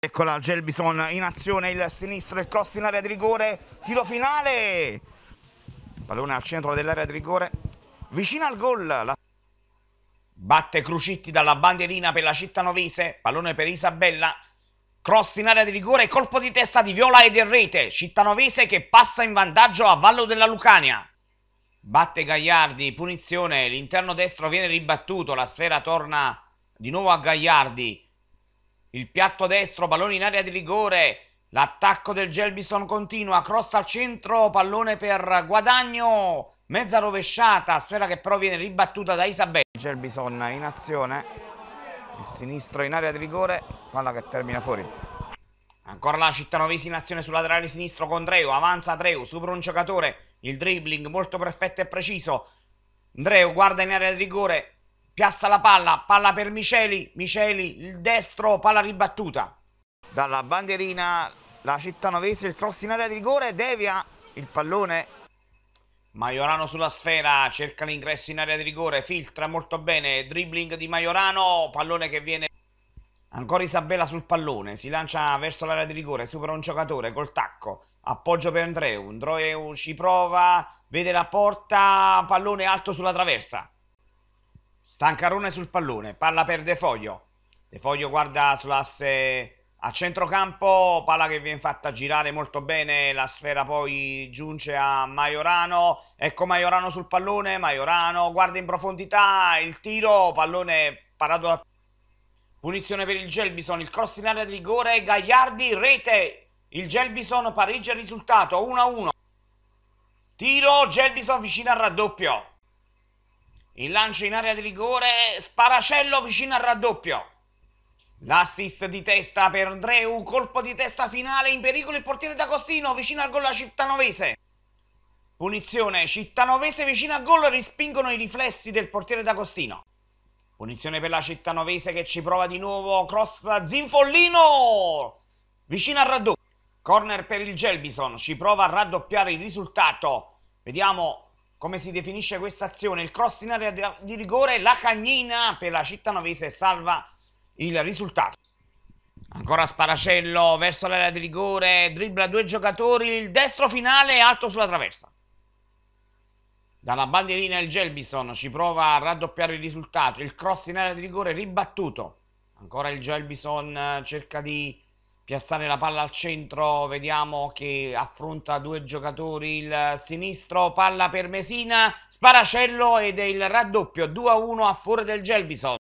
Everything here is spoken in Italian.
Eccola Gelbison in azione, il sinistro, il cross in area di rigore, tiro finale, pallone al centro dell'area di rigore, vicino al gol. La... Batte Crucitti dalla bandierina per la Cittanovese, pallone per Isabella, cross in area di rigore, colpo di testa di Viola ed del rete, Cittanovese che passa in vantaggio a Vallo della Lucania. Batte Gagliardi, punizione, l'interno destro viene ribattuto, la sfera torna di nuovo a Gagliardi, il piatto destro, pallone in area di rigore. L'attacco del Gelbison continua, cross al centro, pallone per guadagno, mezza rovesciata, sfera che però viene ribattuta da Isabella. Gelbison in azione, il sinistro in area di rigore, palla che termina fuori. Ancora la Cittanovesi in azione sul laterale sinistro con Dreu, avanza Dreu, supera un giocatore, il dribbling molto perfetto e preciso. Dreu guarda in area di rigore, piazza la palla, palla per Miceli, Miceli, il destro, palla ribattuta. Dalla bandierina la città novese, il cross in area di rigore, devia il pallone. Maiorano sulla sfera, cerca l'ingresso in area di rigore, filtra molto bene, dribbling di Maiorano, pallone che viene... Ancora Isabella sul pallone, si lancia verso l'area di rigore, supera un giocatore col tacco, appoggio per Andreu, Andreu ci prova, vede la porta, pallone alto sulla traversa. Stancarone sul pallone, palla per De Foglio. De Foglio guarda sull'asse a centrocampo, palla che viene fatta girare molto bene, la sfera poi giunge a Maiorano, ecco Maiorano sul pallone, Maiorano guarda in profondità, il tiro, pallone parato da... Punizione per il Gelbison, il cross in area di rigore, Gagliardi, rete, il Gelbison pareggia il risultato, 1-1. Tiro, Gelbison vicino al raddoppio. Il lancio in area di rigore, Sparacello vicino al raddoppio. L'assist di testa per Dreu, colpo di testa finale, in pericolo il portiere D'Agostino vicino al gol la Cittanovese. Punizione, Cittanovese vicino al gol, rispingono i riflessi del portiere D'Agostino. Punizione per la Cittanovese che ci prova di nuovo, cross Zinfollino, vicino al raddoppio. Corner per il Gelbison, ci prova a raddoppiare il risultato. Vediamo come si definisce questa azione? Il cross in area di rigore, la cagnina per la cittanovese salva il risultato. Ancora Sparacello verso l'area di rigore, dribbla due giocatori, il destro finale alto sulla traversa. Dalla bandierina il Gelbison ci prova a raddoppiare il risultato, il cross in area di rigore ribattuto. Ancora il Gelbison eh, cerca di piazzare la palla al centro, vediamo che affronta due giocatori il sinistro, palla per Mesina, Sparacello ed è il raddoppio 2-1 a, a fuori del Gelbison.